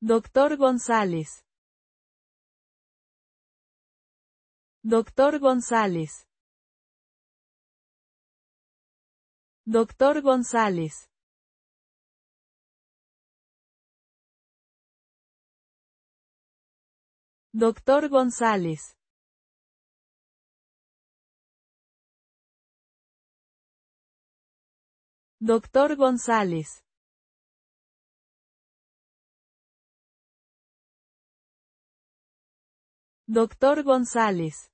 Doctor González. Doctor González. Doctor González. Doctor González. Doctor González. Doctor González.